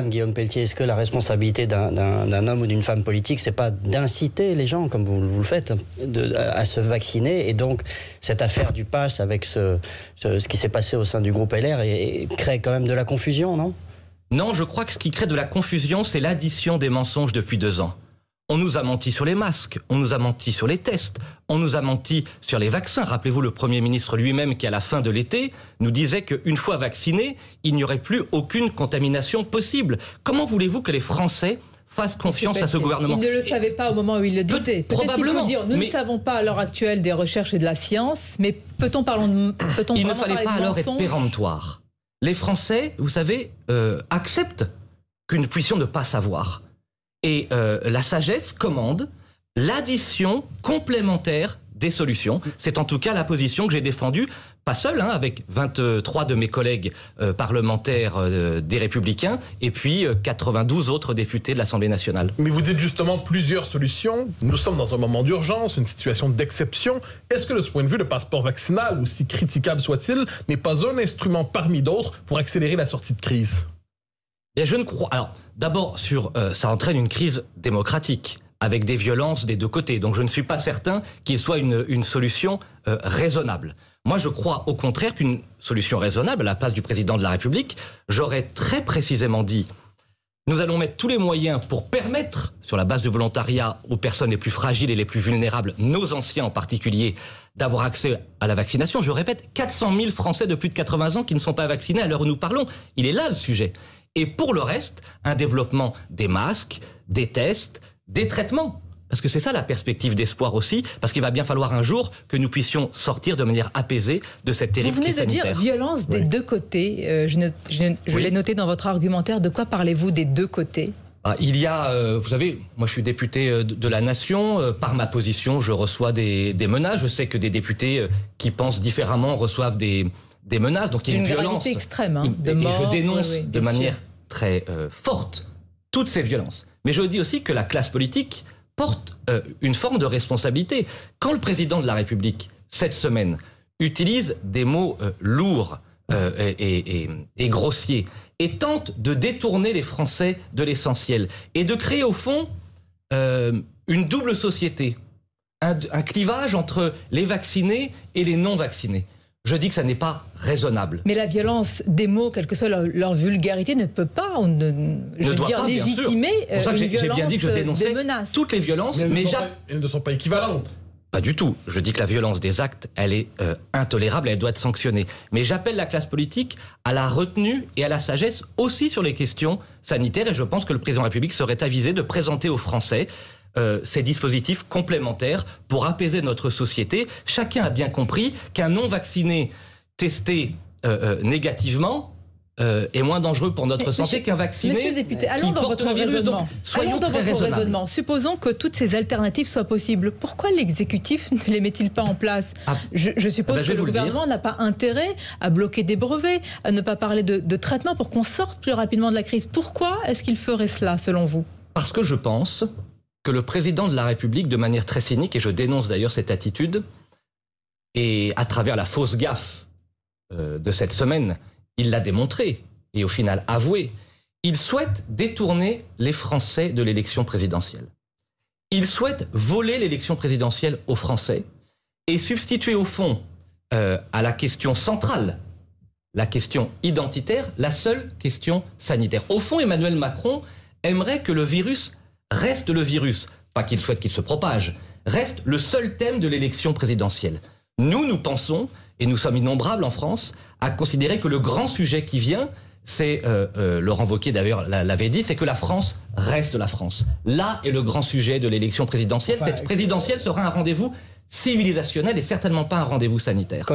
Guillaume Pelletier, est-ce que la responsabilité d'un homme ou d'une femme politique, c'est pas d'inciter les gens, comme vous, le faites, à, se vacciner Et donc, cette affaire du pass avec ce, qui s'est passé au sein du groupe LR crée quand même de la confusion, non Non, je crois que ce qui crée de la confusion, c'est l'addition des mensonges depuis deux ans. On nous a menti sur les masques, on nous a menti sur les tests, on nous a menti sur les vaccins. Rappelez-vous le Premier ministre lui-même qui, à la fin de l'été, nous disait qu'une fois vaccinés, il n'y aurait plus aucune contamination possible. Comment voulez-vous que les Français fassent confiance à ce gouvernement. Il ne le savait pas au moment où il le disait. Peut probablement. Dire, nous ne savons pas à l'heure actuelle des recherches et de la science, mais peut-on parler de peut Il ne fallait pas alors être péremptoire. Les Français, vous savez, euh, acceptent qu'une nous puissions ne pas savoir. Et euh, la sagesse commande l'addition complémentaire des solutions. C'est en tout cas la position que j'ai défendue, pas seul, hein, avec 23 de mes collègues euh, parlementaires euh, des Républicains et puis 92 autres députés de l'Assemblée nationale. Mais vous dites justement plusieurs solutions. Nous sommes dans un moment d'urgence, une situation d'exception. Est-ce que de ce point de vue, le passeport vaccinal, aussi critiquable soit-il, n'est pas un instrument parmi d'autres pour accélérer la sortie de crise eh je ne crois. Alors, d'abord, sur, euh, ça entraîne une crise démocratique avec des violences des deux côtés. Donc, je ne suis pas certain qu'il soit une, solution euh, raisonnable. Moi, je crois au contraire qu'une solution raisonnable, à la place du président de la République, j'aurais très précisément dit nous allons mettre tous les moyens pour permettre, sur la base du volontariat, aux personnes les plus fragiles et les plus vulnérables, nos anciens en particulier, d'avoir accès à la vaccination. Je répète, 400 000 Français de plus de 80 ans qui ne sont pas vaccinés à l'heure où nous parlons. Il est là le sujet. Et pour le reste, un développement des masques, des tests, des traitements. Parce que c'est ça la perspective d'espoir aussi, parce qu'il va bien falloir un jour que nous puissions sortir de manière apaisée de cette terrible crise sanitaire. Vous venez de dire violence des deux côtés. Euh, je, je l'ai noté dans votre argumentaire. De quoi parlez-vous des deux côtés ah, il y a, euh, vous savez, moi je suis député euh, de la nation. par ma position, je reçois des, menaces. Je sais que des députés qui pensent différemment reçoivent des, menaces. Donc il y a une, une violence extrême, hein, de et je dénonce de manière très euh, forte toutes ces violences. Mais je dis aussi que la classe politique porte euh, une forme de responsabilité. Quand le président de la République, cette semaine, utilise des mots euh, lourds et, grossiers et tente de détourner les Français de l'essentiel et de créer au fond une double société, un clivage entre les vaccinés et les non vaccinés. Je dis que ça n'est pas raisonnable. Mais la violence des mots, quelle que soit leur, vulgarité, ne peut pas, on ne, je veux dire, pas, légitimer C'est pour euh, ça j'ai bien dit que je euh, dénonçais toutes les violences, mais, elles, ne sont pas équivalentes. Pas du tout. Je dis que la violence des actes, elle est euh, intolérable, elle doit être sanctionnée. Mais j'appelle la classe politique à la retenue et à la sagesse aussi sur les questions sanitaires, et je pense que le président de la République serait avisé de présenter aux Français euh, ces dispositifs complémentaires pour apaiser notre société. Chacun a bien compris qu'un non-vacciné testé euh, euh, négativement est moins dangereux pour notre santé qu'un vacciné Monsieur le député, allons dans votre soyons allons dans votre raisonnement. Supposons que toutes ces alternatives soient possibles. Pourquoi l'exécutif ne les met-il pas en place ah. je, ah, suppose ben, que le gouvernement n'a pas intérêt à bloquer des brevets, à ne pas parler de, de traitement pour qu'on sorte plus rapidement de la crise. Pourquoi est-ce qu'il ferait cela, selon vous Parce que je pense que le président de la République, de manière très cynique, et je dénonce d'ailleurs cette attitude, et à travers la fausse gaffe euh, de cette semaine, il l'a démontré, et au final avoué, il souhaite détourner les Français de l'élection présidentielle. Il souhaite voler l'élection présidentielle aux Français et substituer au fond euh, à la question centrale, la question identitaire, la seule question sanitaire. Au fond, Emmanuel Macron aimerait que le virus reste le virus, pas qu'il souhaite qu'il se propage, reste le seul thème de l'élection présidentielle. Nous, nous pensons, et nous sommes innombrables en France, à considérer que le grand sujet qui vient, c'est, euh, euh, Laurent Wauquiez d'ailleurs l'avait dit, c'est que la France reste la France. Là est le grand sujet de l'élection présidentielle. Cette présidentielle sera un rendez-vous civilisationnel et certainement pas un rendez-vous sanitaire.